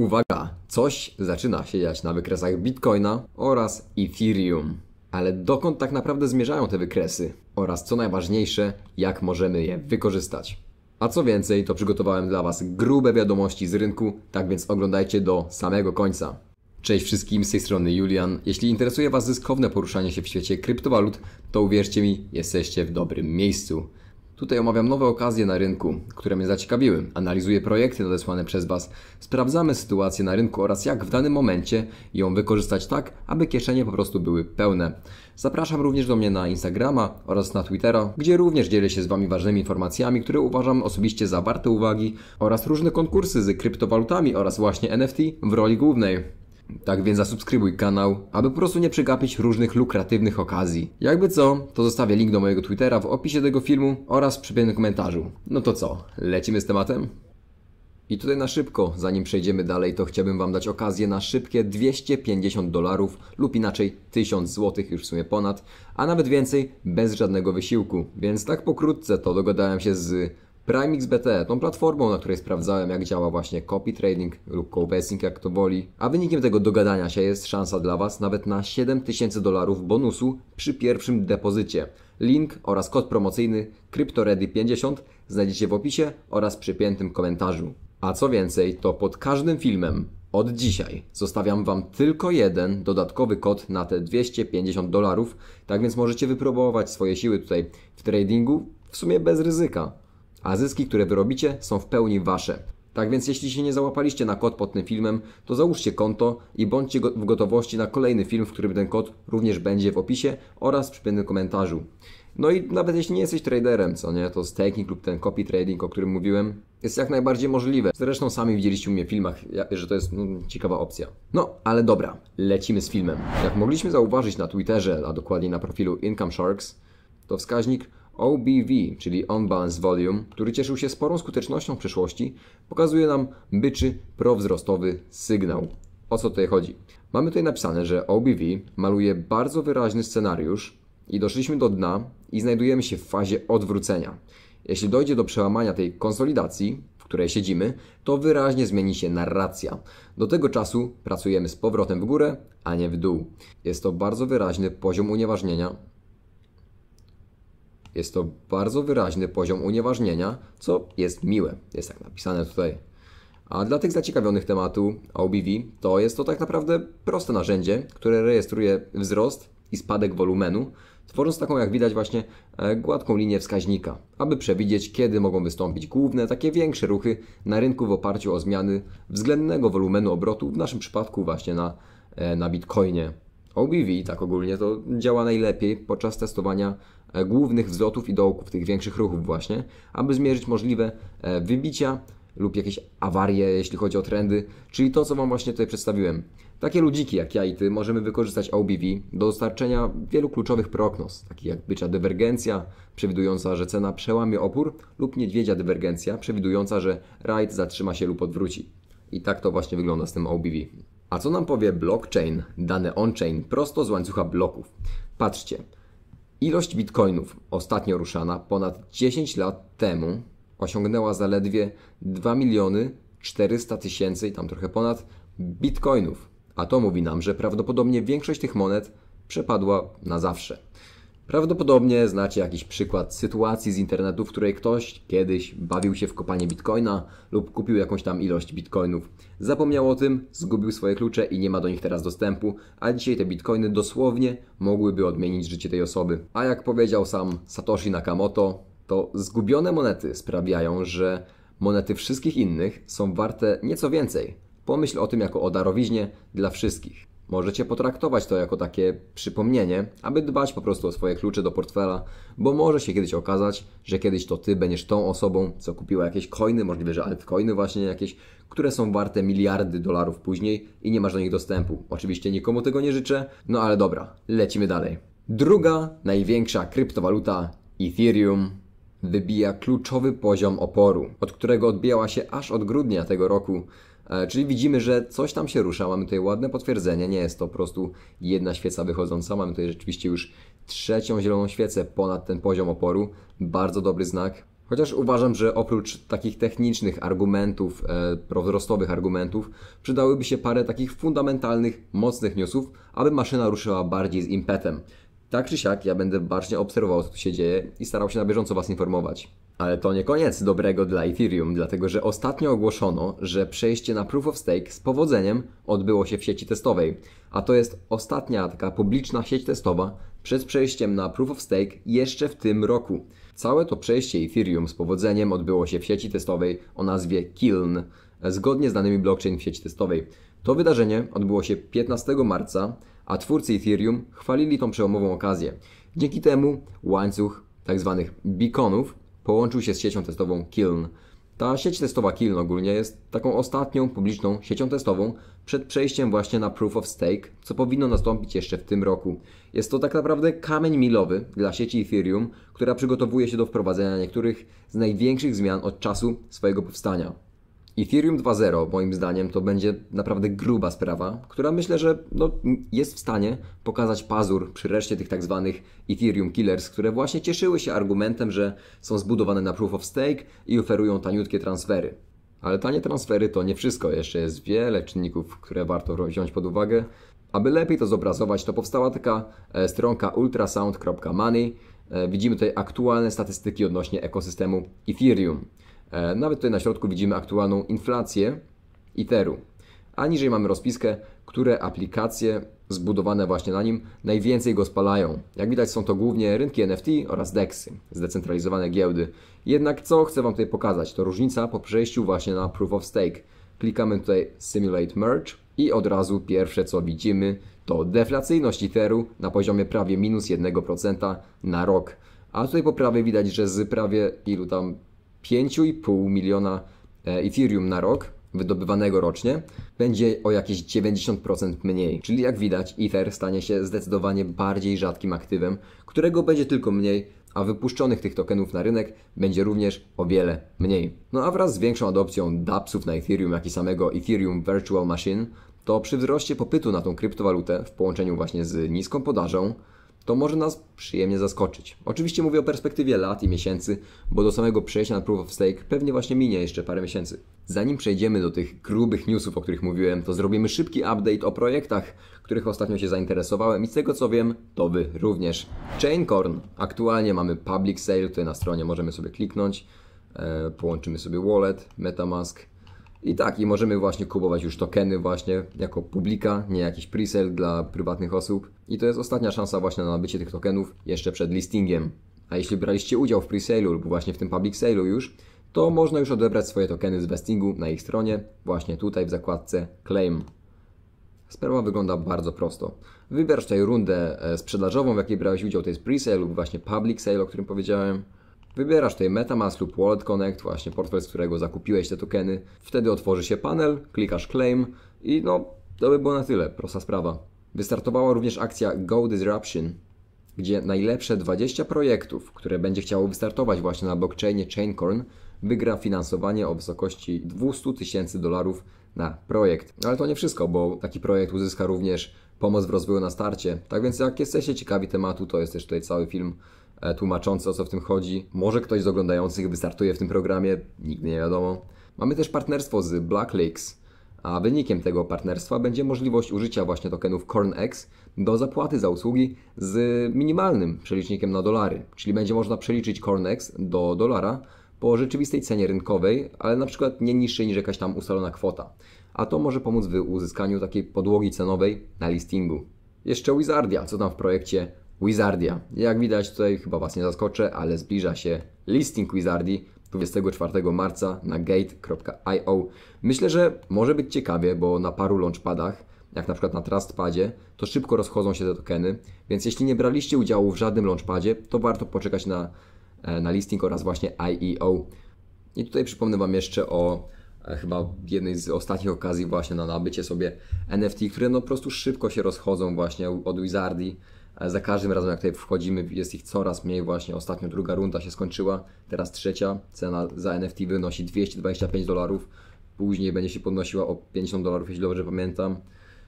Uwaga, coś zaczyna się dziać na wykresach Bitcoina oraz Ethereum. Ale dokąd tak naprawdę zmierzają te wykresy? Oraz co najważniejsze, jak możemy je wykorzystać? A co więcej, to przygotowałem dla Was grube wiadomości z rynku, tak więc oglądajcie do samego końca. Cześć wszystkim, z tej strony Julian. Jeśli interesuje Was zyskowne poruszanie się w świecie kryptowalut, to uwierzcie mi, jesteście w dobrym miejscu. Tutaj omawiam nowe okazje na rynku, które mnie zaciekawiły. Analizuję projekty nadesłane przez Was, sprawdzamy sytuację na rynku oraz jak w danym momencie ją wykorzystać tak, aby kieszenie po prostu były pełne. Zapraszam również do mnie na Instagrama oraz na Twittera, gdzie również dzielę się z Wami ważnymi informacjami, które uważam osobiście za warte uwagi oraz różne konkursy z kryptowalutami oraz właśnie NFT w roli głównej. Tak więc zasubskrybuj kanał, aby po prostu nie przegapić różnych lukratywnych okazji. Jakby co, to zostawię link do mojego Twittera w opisie tego filmu oraz w przypiętym komentarzu. No to co, lecimy z tematem? I tutaj na szybko, zanim przejdziemy dalej, to chciałbym Wam dać okazję na szybkie 250 dolarów lub inaczej 1000 zł, już w sumie ponad, a nawet więcej bez żadnego wysiłku. Więc tak pokrótce to dogadałem się z PrimeXBT, tą platformą, na której sprawdzałem, jak działa właśnie copy trading lub co-basing, jak to woli. A wynikiem tego dogadania się jest szansa dla Was nawet na 7000 dolarów bonusu przy pierwszym depozycie. Link oraz kod promocyjny CryptoReady50 znajdziecie w opisie oraz przypiętym komentarzu. A co więcej, to pod każdym filmem od dzisiaj zostawiam Wam tylko jeden dodatkowy kod na te 250 dolarów, tak więc możecie wypróbować swoje siły tutaj w tradingu w sumie bez ryzyka a zyski, które wyrobicie są w pełni wasze. Tak więc jeśli się nie załapaliście na kod pod tym filmem, to załóżcie konto i bądźcie go w gotowości na kolejny film, w którym ten kod również będzie w opisie oraz w przypiętym komentarzu. No i nawet jeśli nie jesteś traderem, co nie, to staking lub ten copy trading, o którym mówiłem, jest jak najbardziej możliwe. Zresztą sami widzieliście u mnie w filmach, że to jest no, ciekawa opcja. No, ale dobra, lecimy z filmem. Jak mogliśmy zauważyć na Twitterze, a dokładniej na profilu Income Sharks, to wskaźnik OBV, czyli On Balance Volume, który cieszył się sporą skutecznością w przeszłości, pokazuje nam byczy prowzrostowy sygnał. O co tutaj chodzi? Mamy tutaj napisane, że OBV maluje bardzo wyraźny scenariusz i doszliśmy do dna i znajdujemy się w fazie odwrócenia. Jeśli dojdzie do przełamania tej konsolidacji, w której siedzimy, to wyraźnie zmieni się narracja. Do tego czasu pracujemy z powrotem w górę, a nie w dół. Jest to bardzo wyraźny poziom unieważnienia jest to bardzo wyraźny poziom unieważnienia, co jest miłe, jest tak napisane tutaj. A dla tych zaciekawionych tematu OBV, to jest to tak naprawdę proste narzędzie, które rejestruje wzrost i spadek wolumenu, tworząc taką, jak widać, właśnie e, gładką linię wskaźnika, aby przewidzieć, kiedy mogą wystąpić główne, takie większe ruchy na rynku w oparciu o zmiany względnego wolumenu obrotu, w naszym przypadku właśnie na, e, na bitcoinie. OBV, tak ogólnie, to działa najlepiej podczas testowania e, głównych wzlotów i dołków, tych większych ruchów właśnie, aby zmierzyć możliwe e, wybicia lub jakieś awarie, jeśli chodzi o trendy, czyli to, co Wam właśnie tutaj przedstawiłem. Takie ludziki jak ja i Ty możemy wykorzystać OBV do dostarczenia wielu kluczowych prognoz, takich jak bycia dywergencja, przewidująca, że cena przełamie opór lub niedźwiedzia dywergencja, przewidująca, że ride zatrzyma się lub odwróci. I tak to właśnie wygląda z tym OBV. A co nam powie blockchain, dane on-chain prosto z łańcucha bloków? Patrzcie, ilość bitcoinów ostatnio ruszana ponad 10 lat temu osiągnęła zaledwie 2 miliony 400 tysięcy i tam trochę ponad bitcoinów. A to mówi nam, że prawdopodobnie większość tych monet przepadła na zawsze. Prawdopodobnie znacie jakiś przykład sytuacji z internetu, w której ktoś kiedyś bawił się w kopanie bitcoina lub kupił jakąś tam ilość bitcoinów. Zapomniał o tym, zgubił swoje klucze i nie ma do nich teraz dostępu, a dzisiaj te bitcoiny dosłownie mogłyby odmienić życie tej osoby. A jak powiedział sam Satoshi Nakamoto, to zgubione monety sprawiają, że monety wszystkich innych są warte nieco więcej. Pomyśl o tym jako o darowiźnie dla wszystkich. Możecie potraktować to jako takie przypomnienie, aby dbać po prostu o swoje klucze do portfela, bo może się kiedyś okazać, że kiedyś to ty będziesz tą osobą, co kupiła jakieś coiny, możliwe, że altcoiny właśnie jakieś, które są warte miliardy dolarów później i nie masz do nich dostępu. Oczywiście nikomu tego nie życzę, no ale dobra, lecimy dalej. Druga największa kryptowaluta Ethereum wybija kluczowy poziom oporu, od którego odbijała się aż od grudnia tego roku E, czyli widzimy, że coś tam się rusza, mamy tutaj ładne potwierdzenie, nie jest to po prostu jedna świeca wychodząca, mamy tutaj rzeczywiście już trzecią zieloną świecę ponad ten poziom oporu, bardzo dobry znak. Chociaż uważam, że oprócz takich technicznych argumentów, e, prowzrostowych argumentów, przydałyby się parę takich fundamentalnych, mocnych newsów, aby maszyna ruszyła bardziej z impetem. Tak czy siak, ja będę bacznie obserwował, co tu się dzieje i starał się na bieżąco Was informować. Ale to nie koniec dobrego dla Ethereum, dlatego że ostatnio ogłoszono, że przejście na Proof of Stake z powodzeniem odbyło się w sieci testowej. A to jest ostatnia taka publiczna sieć testowa przed przejściem na Proof of Stake jeszcze w tym roku. Całe to przejście Ethereum z powodzeniem odbyło się w sieci testowej o nazwie Kiln, zgodnie z danymi blockchain w sieci testowej. To wydarzenie odbyło się 15 marca, a twórcy Ethereum chwalili tą przełomową okazję. Dzięki temu łańcuch tzw. Tak beaconów połączył się z siecią testową Kiln. Ta sieć testowa Kiln ogólnie jest taką ostatnią publiczną siecią testową przed przejściem właśnie na Proof of Stake, co powinno nastąpić jeszcze w tym roku. Jest to tak naprawdę kamień milowy dla sieci Ethereum, która przygotowuje się do wprowadzenia niektórych z największych zmian od czasu swojego powstania. Ethereum 2.0 moim zdaniem to będzie naprawdę gruba sprawa, która myślę, że no, jest w stanie pokazać pazur przy reszcie tych tak zwanych Ethereum Killers, które właśnie cieszyły się argumentem, że są zbudowane na Proof of Stake i oferują taniutkie transfery. Ale tanie transfery to nie wszystko, jeszcze jest wiele czynników, które warto wziąć pod uwagę. Aby lepiej to zobrazować, to powstała taka e, stronka ultrasound.money. E, widzimy tutaj aktualne statystyki odnośnie ekosystemu Ethereum. E, nawet tutaj na środku widzimy aktualną inflację Etheru. A niżej mamy rozpiskę, które aplikacje zbudowane właśnie na nim najwięcej go spalają. Jak widać są to głównie rynki NFT oraz DEXy, zdecentralizowane giełdy. Jednak co chcę Wam tutaj pokazać, to różnica po przejściu właśnie na Proof of Stake. Klikamy tutaj Simulate Merge i od razu pierwsze co widzimy to deflacyjność Etheru na poziomie prawie minus 1% na rok. A tutaj po prawej widać, że z prawie ilu tam 5,5 miliona e, Ethereum na rok wydobywanego rocznie będzie o jakieś 90% mniej. Czyli jak widać, Ether stanie się zdecydowanie bardziej rzadkim aktywem, którego będzie tylko mniej, a wypuszczonych tych tokenów na rynek będzie również o wiele mniej. No a wraz z większą adopcją dAppsów na Ethereum, jak i samego Ethereum Virtual Machine, to przy wzroście popytu na tą kryptowalutę w połączeniu właśnie z niską podażą to może nas przyjemnie zaskoczyć. Oczywiście mówię o perspektywie lat i miesięcy, bo do samego przejścia na Proof of Stake pewnie właśnie minie jeszcze parę miesięcy. Zanim przejdziemy do tych grubych newsów, o których mówiłem, to zrobimy szybki update o projektach, których ostatnio się zainteresowałem i z tego co wiem, to Wy również. Chaincorn. Aktualnie mamy public sale, tutaj na stronie możemy sobie kliknąć, e, połączymy sobie wallet, metamask, i tak, i możemy właśnie kupować już tokeny właśnie jako publika, nie jakiś presale dla prywatnych osób. I to jest ostatnia szansa właśnie na nabycie tych tokenów jeszcze przed listingiem. A jeśli braliście udział w presale'u lub właśnie w tym public sale'u już, to można już odebrać swoje tokeny z vestingu na ich stronie, właśnie tutaj w zakładce Claim. Sprawa wygląda bardzo prosto. Wybierasz tutaj rundę e, sprzedażową, w jakiej brałeś udział, to jest presale lub właśnie public sale, o którym powiedziałem. Wybierasz tutaj MetaMask lub Wallet Connect, właśnie portfel, z którego zakupiłeś te tokeny. Wtedy otworzy się panel, klikasz claim i no, to by było na tyle, prosta sprawa. Wystartowała również akcja Go Disruption, gdzie najlepsze 20 projektów, które będzie chciało wystartować właśnie na blockchainie Chaincorn, wygra finansowanie o wysokości 200 tysięcy dolarów na projekt. No, ale to nie wszystko, bo taki projekt uzyska również pomoc w rozwoju na starcie. Tak więc jak jesteście ciekawi tematu, to jest też tutaj cały film E, tłumaczący o co w tym chodzi. Może ktoś z oglądających wystartuje w tym programie, nigdy nie wiadomo. Mamy też partnerstwo z Black a wynikiem tego partnerstwa będzie możliwość użycia właśnie tokenów CornX do zapłaty za usługi z minimalnym przelicznikiem na dolary, czyli będzie można przeliczyć CornX do dolara po rzeczywistej cenie rynkowej, ale na przykład nie niższej niż jakaś tam ustalona kwota. A to może pomóc w uzyskaniu takiej podłogi cenowej na listingu. Jeszcze Wizardia, co tam w projekcie Wizardia. Jak widać tutaj chyba Was nie zaskoczę, ale zbliża się listing Wizardii 24 marca na gate.io. Myślę, że może być ciekawie, bo na paru launchpadach, jak na przykład na Trustpadzie, to szybko rozchodzą się te tokeny, więc jeśli nie braliście udziału w żadnym launchpadzie, to warto poczekać na, e, na listing oraz właśnie IEO. I tutaj przypomnę Wam jeszcze o e, chyba jednej z ostatnich okazji właśnie na nabycie sobie NFT, które no po prostu szybko się rozchodzą właśnie od Wizardi. E, za każdym razem jak tutaj wchodzimy jest ich coraz mniej właśnie. Ostatnio druga runda się skończyła, teraz trzecia. Cena za NFT wynosi 225 dolarów. Później będzie się podnosiła o 50 dolarów, jeśli dobrze pamiętam.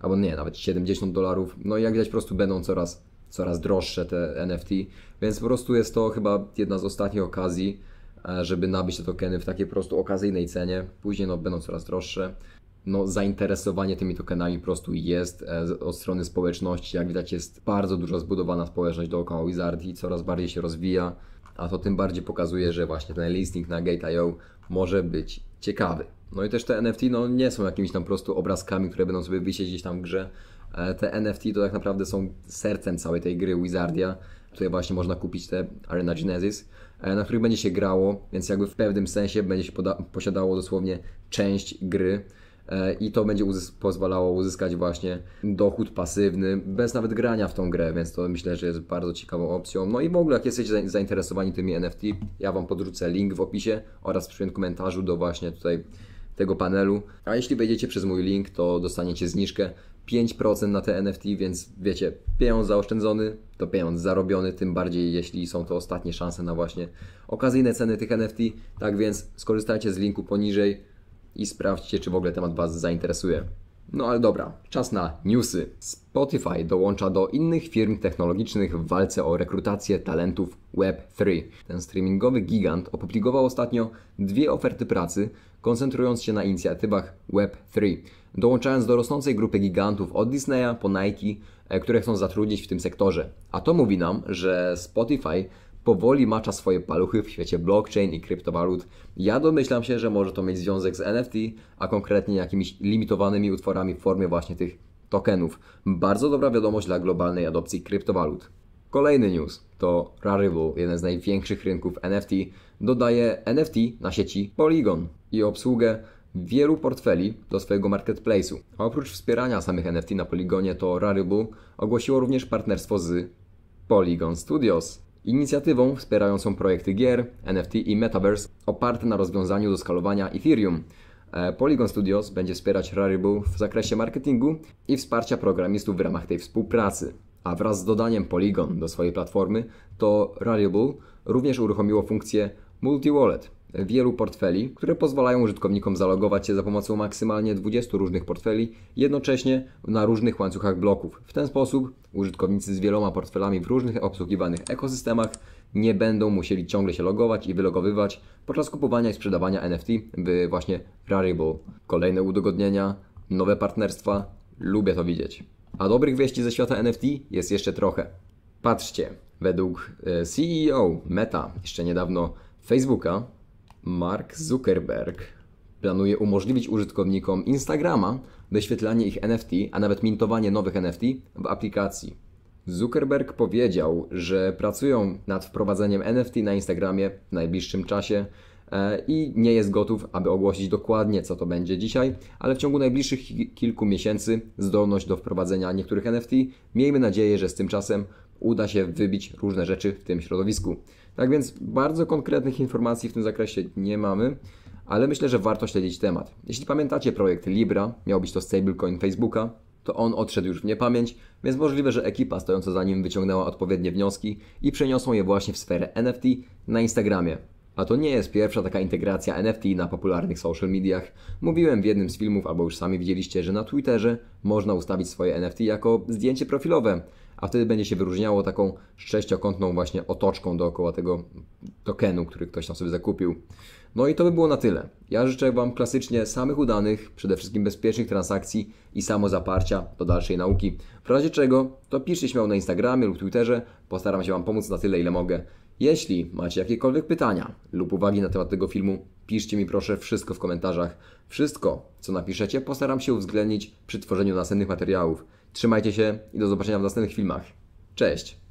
Albo nie, nawet 70 dolarów. No i jak widać po prostu będą coraz, coraz droższe te NFT. Więc po prostu jest to chyba jedna z ostatnich okazji, e, żeby nabyć te tokeny w takiej po prostu okazyjnej cenie. Później no, będą coraz droższe no, zainteresowanie tymi tokenami po prostu jest e, od strony społeczności. Jak widać, jest bardzo dużo zbudowana społeczność dookoła Wizard i coraz bardziej się rozwija, a to tym bardziej pokazuje, że właśnie ten listing na Gate.io może być ciekawy. No i też te NFT no, nie są jakimiś tam po prostu obrazkami, które będą sobie wisieć gdzieś tam w grze. E, te NFT to tak naprawdę są sercem całej tej gry Wizardia. Tutaj właśnie można kupić te Arena Genesis, e, na których będzie się grało, więc jakby w pewnym sensie będzie się posiadało dosłownie część gry E, i to będzie uzys- pozwalało uzyskać właśnie dochód pasywny, bez nawet grania w tą grę, więc to myślę, że jest bardzo ciekawą opcją. No i w ogóle, jak jesteście zainteresowani tymi NFT, ja Wam podrzucę link w opisie oraz w komentarzu do właśnie tutaj tego panelu. A jeśli wejdziecie przez mój link, to dostaniecie zniżkę 5% na te NFT, więc wiecie, pieniądz zaoszczędzony to pieniądz zarobiony, tym bardziej jeśli są to ostatnie szanse na właśnie okazyjne ceny tych NFT. Tak więc skorzystajcie z linku poniżej i sprawdźcie, czy w ogóle temat Was zainteresuje. No ale dobra, czas na newsy. Spotify dołącza do innych firm technologicznych w walce o rekrutację talentów Web3. Ten streamingowy gigant opublikował ostatnio dwie oferty pracy, koncentrując się na inicjatywach Web3, dołączając do rosnącej grupy gigantów od Disneya po Nike, e, które chcą zatrudnić w tym sektorze. A to mówi nam, że Spotify powoli macza swoje paluchy w świecie blockchain i kryptowalut. Ja domyślam się, że może to mieć związek z NFT, a konkretnie jakimiś limitowanymi utworami w formie właśnie tych tokenów. Bardzo dobra wiadomość dla globalnej adopcji kryptowalut. Kolejny news to Rarible, jeden z największych rynków NFT, dodaje NFT na sieci Polygon i obsługę wielu portfeli do swojego marketplace'u. A oprócz wspierania samych NFT na Polygonie, to Rarible ogłosiło również partnerstwo z Polygon Studios, Inicjatywą wspierającą projekty gier, NFT i Metaverse oparte na rozwiązaniu do skalowania Ethereum. E, Polygon Studios będzie wspierać Rarible w zakresie marketingu i wsparcia programistów w ramach tej współpracy. A wraz z dodaniem Polygon do swojej platformy, to Rarible również uruchomiło funkcję Multi-Wallet, wielu portfeli, które pozwalają użytkownikom zalogować się za pomocą maksymalnie 20 różnych portfeli, jednocześnie na różnych łańcuchach bloków. W ten sposób użytkownicy z wieloma portfelami w różnych obsługiwanych ekosystemach nie będą musieli ciągle się logować i wylogowywać podczas kupowania i sprzedawania NFT w właśnie Rarible. Kolejne udogodnienia, nowe partnerstwa, lubię to widzieć. A dobrych wieści ze świata NFT jest jeszcze trochę. Patrzcie, według e, CEO Meta, jeszcze niedawno Facebooka, Mark Zuckerberg planuje umożliwić użytkownikom Instagrama wyświetlanie ich NFT, a nawet mintowanie nowych NFT w aplikacji. Zuckerberg powiedział, że pracują nad wprowadzeniem NFT na Instagramie w najbliższym czasie e, i nie jest gotów, aby ogłosić dokładnie, co to będzie dzisiaj, ale w ciągu najbliższych kilku miesięcy zdolność do wprowadzenia niektórych NFT. Miejmy nadzieję, że z tym czasem uda się wybić różne rzeczy w tym środowisku. Tak więc bardzo konkretnych informacji w tym zakresie nie mamy, ale myślę, że warto śledzić temat. Jeśli pamiętacie projekt Libra, miał być to stablecoin Facebooka, to on odszedł już w niepamięć, więc możliwe, że ekipa stojąca za nim wyciągnęła odpowiednie wnioski i przeniosą je właśnie w sferę NFT na Instagramie. A to nie jest pierwsza taka integracja NFT na popularnych social mediach. Mówiłem w jednym z filmów, albo już sami widzieliście, że na Twitterze można ustawić swoje NFT jako zdjęcie profilowe a wtedy będzie się wyróżniało taką sześciokątną właśnie otoczką dookoła tego tokenu, który ktoś tam sobie zakupił. No i to by było na tyle. Ja życzę Wam klasycznie samych udanych, przede wszystkim bezpiecznych transakcji i samozaparcia do dalszej nauki. W razie czego, to piszcie śmiało na Instagramie lub Twitterze, postaram się Wam pomóc na tyle ile mogę. Jeśli macie jakiekolwiek pytania lub uwagi na temat tego filmu, piszcie mi proszę wszystko w komentarzach. Wszystko, co napiszecie, postaram się uwzględnić przy tworzeniu następnych materiałów. Trzymajcie się i do zobaczenia w następnych filmach. Cześć!